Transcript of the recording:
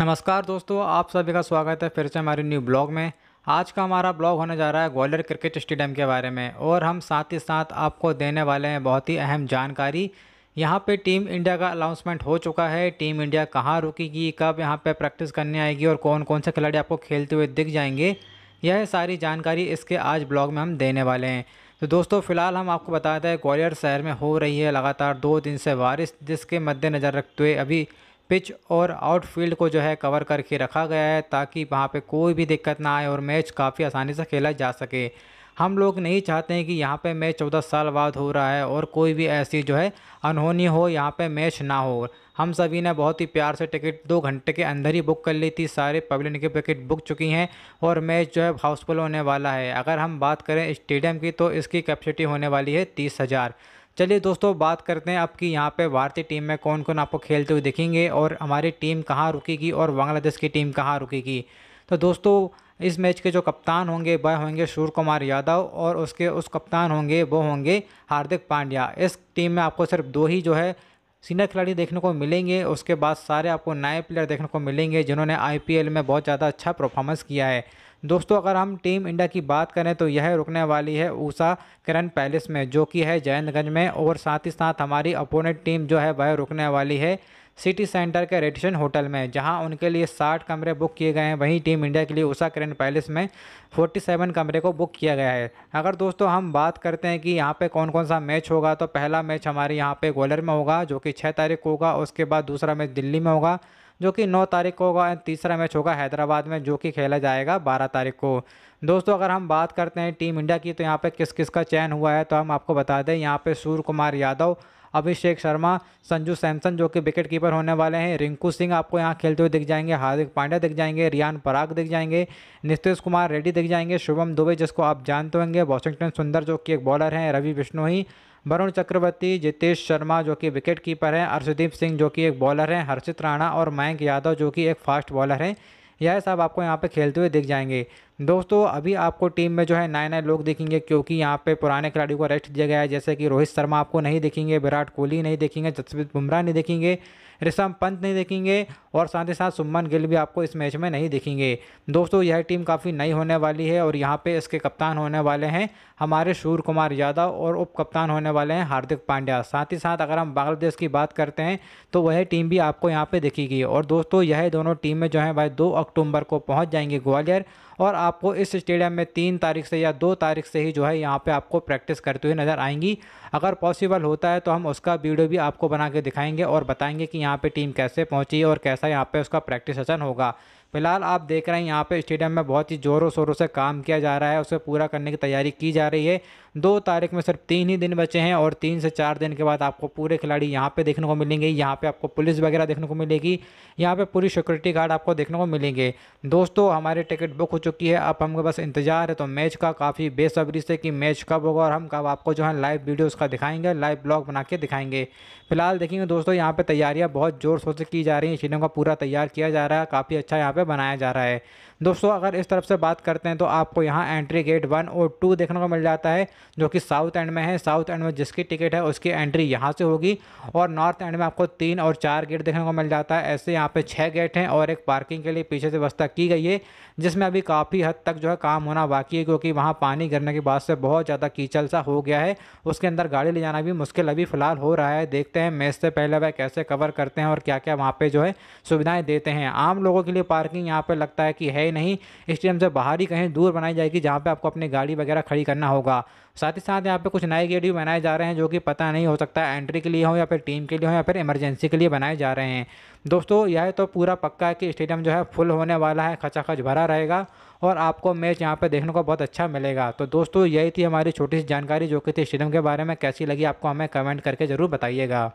नमस्कार दोस्तों आप सभी का स्वागत है फिर से हमारे न्यू ब्लॉग में आज का हमारा ब्लॉग होने जा रहा है ग्वालियर क्रिकेट स्टेडियम के बारे में और हम साथ ही साथ आपको देने वाले हैं बहुत ही अहम जानकारी यहाँ पे टीम इंडिया का अनाउंसमेंट हो चुका है टीम इंडिया कहाँ रुकेगी कब यहाँ पर प्रैक्टिस करने आएगी और कौन कौन से खिलाड़ी आपको खेलते हुए दिख जाएंगे यह सारी जानकारी इसके आज ब्लॉग में हम देने वाले हैं तो दोस्तों फिलहाल हम आपको बताते हैं ग्वालियर शहर में हो रही है लगातार दो दिन से बारिश जिसके मद्देनज़र रखते हुए अभी पिच और आउटफील्ड को जो है कवर करके रखा गया है ताकि वहाँ पे कोई भी दिक्कत ना आए और मैच काफ़ी आसानी से खेला जा सके हम लोग नहीं चाहते हैं कि यहाँ पे मैच चौदह साल बाद हो रहा है और कोई भी ऐसी जो है अनहोनी हो यहाँ पे मैच ना हो हम सभी ने बहुत ही प्यार से टिकट दो घंटे के अंदर ही बुक कर ली थी सारे पब्लिक की टिकट बुक चुकी हैं और मैच जो है हाउसफुल होने वाला है अगर हम बात करें स्टेडियम की तो इसकी कैपेसिटी होने वाली है तीस हज़ार चलिए दोस्तों बात करते हैं आपकी यहाँ पे भारतीय टीम में कौन कौन आपको खेलते हुए दिखेंगे और हमारी टीम कहाँ रुकेगी और बांग्लादेश की टीम कहाँ रुकेगी तो दोस्तों इस मैच के जो कप्तान होंगे वह होंगे सूर्य कुमार यादव और उसके उस कप्तान होंगे वो होंगे हार्दिक पांड्या इस टीम में आपको सिर्फ दो ही जो है सीनियर खिलाड़ी देखने को मिलेंगे उसके बाद सारे आपको नए प्लेयर देखने को मिलेंगे जिन्होंने आईपीएल में बहुत ज़्यादा अच्छा परफॉर्मेंस किया है दोस्तों अगर हम टीम इंडिया की बात करें तो यह रुकने वाली है ऊषा किरण पैलेस में जो कि है जयंतगंज में और साथ ही साथ हमारी अपोनेंट टीम जो है वह रुकने वाली है सिटी सेंटर के रेडिशन होटल में जहां उनके लिए 60 कमरे बुक किए गए हैं वहीं टीम इंडिया के लिए उषा किरण पैलेस में 47 कमरे को बुक किया गया है अगर दोस्तों हम बात करते हैं कि यहाँ पे कौन कौन सा मैच होगा तो पहला मैच हमारे यहाँ पे ग्वालियर में होगा जो कि छः तारीख को होगा उसके बाद दूसरा मैच दिल्ली में होगा जो कि 9 तारीख को होगा एंड तीसरा मैच होगा हैदराबाद में जो कि खेला जाएगा 12 तारीख को दोस्तों अगर हम बात करते हैं टीम इंडिया की तो यहाँ पे किस किस का चयन हुआ है तो हम आपको बता दें यहाँ पे सूर्य कुमार यादव अभिषेक शर्मा संजू सैमसन जो कि विकेट कीपर होने वाले हैं रिंकू सिंह आपको यहाँ खेलते हुए दिख जाएंगे हार्दिक पांड्या दिख जाएंगे रियान पराग दिख जाएंगे नितेश कुमार रेड्डी दिख जाएंगे शुभम दुबे जिसको आप जानते होंगे वॉशिंगटन सुंदर जो कि एक बॉलर हैं रवि बिश्नोई वरुण चक्रवर्ती जितेश शर्मा जो कि विकेट कीपर हैं अर्षदीप सिंह जो कि एक बॉलर हैं हर्षित राणा और मयंक यादव जो कि एक फास्ट बॉलर हैं यह सब आपको यहाँ पे खेलते हुए दिख जाएंगे दोस्तों अभी आपको टीम में जो है नए नए लोग देखेंगे क्योंकि यहाँ पे पुराने खिलाड़ियों को रेस्ट दिया गया है जैसे कि रोहित शर्मा आपको नहीं देखेंगे विराट कोहली नहीं देखेंगे जसप्रीत बुमराह नहीं देखेंगे ऋषभ पंत नहीं देखेंगे और साथ ही साथ सुमन गिल भी आपको इस मैच में नहीं देखेंगे दोस्तों यह टीम काफ़ी नई होने वाली है और यहाँ पे इसके कप्तान होने वाले हैं हमारे शूर कुमार यादव और उप कप्तान होने वाले हैं हार्दिक पांड्या साथ ही साथ अगर हम बांग्लादेश की बात करते हैं तो वह टीम भी आपको यहाँ पर दिखेगी और दोस्तों यह दोनों टीम में जो है भाई दो अक्टूबर को पहुँच जाएंगे ग्वालियर और आप आपको इस स्टेडियम में तीन तारीख से या दो तारीख से ही जो है यहाँ पे आपको प्रैक्टिस करते हुए नज़र आएंगी अगर पॉसिबल होता है तो हम उसका वीडियो भी आपको बना के दिखाएंगे और बताएंगे कि यहाँ पे टीम कैसे पहुँची और कैसा यहाँ पे उसका प्रैक्टिस सेशन होगा फिलहाल आप देख रहे हैं यहाँ पे स्टेडियम में बहुत ही ज़ोरों शोरों से काम किया जा रहा है उसे पूरा करने की तैयारी की जा रही है दो तारीख में सिर्फ तीन ही दिन बचे हैं और तीन से चार दिन के बाद आपको पूरे खिलाड़ी यहाँ पे देखने को मिलेंगे यहाँ पे आपको पुलिस वगैरह देखने को मिलेगी यहाँ पे पूरी सिक्योरिटी गार्ड आपको देखने को मिलेंगे दोस्तों हमारी टिकट बुक हो चुकी है अब हमको बस इंतजार है तो मैच का काफ़ी बेसब्री से कि मैच कब होगा और हम कब आपको जो है लाइव वीडियो उसका दिखाएंगे लाइव ब्लॉग बना के दिखाएंगे फिलहाल देखेंगे दोस्तों यहाँ पर तैयारियाँ बहुत ज़ोर शोर से की जा रही हैं स्टेडियम का पूरा तैयार किया जा रहा है काफ़ी अच्छा यहाँ पर पे बनाया जा रहा है दोस्तों अगर इस तरफ से बात करते हैं तो आपको यहाँ एंट्री गेट वन और टू देखने को मिल जाता है जो कि साउथ एंड में है साउथ एंड में जिसकी टिकट है उसकी एंट्री यहाँ से होगी और नॉर्थ एंड में आपको तीन और चार गेट देखने को मिल जाता है ऐसे यहाँ पे छः गेट हैं और एक पार्किंग के लिए पीछे से व्यवस्था की गई है जिसमें अभी काफ़ी हद तक जो है काम होना बाकी है क्योंकि वहाँ पानी गिरने के बाद से बहुत ज़्यादा कीचल सा हो गया है उसके अंदर गाड़ी ले जाना भी मुश्किल अभी फ़िलहाल हो रहा है देखते हैं मैच से पहले वह कैसे कवर करते हैं और क्या क्या वहाँ पर जो है सुविधाएँ देते हैं आम लोगों के लिए पार्किंग पार्किंग यहाँ पर लगता है कि है ही नहीं स्टेडियम से बाहर ही कहीं दूर बनाई जाएगी जहाँ पर आपको अपनी गाड़ी वगैरह खड़ी करना होगा साथ ही साथ यहाँ पे कुछ नए गेट भी बनाए जा रहे हैं जो कि पता नहीं हो सकता एंट्री के लिए हो या फिर टीम के लिए हो या फिर इमरजेंसी के लिए बनाए जा रहे हैं दोस्तों यह तो पूरा पक्का है कि स्टेडियम जो है फुल होने वाला है खचाखच भरा रहेगा और आपको मैच यहाँ पर देखने को बहुत अच्छा मिलेगा तो दोस्तों यही थी हमारी छोटी सी जानकारी जो कि थी स्टेडियम के बारे में कैसी लगी आपको हमें कमेंट करके ज़रूर बताइएगा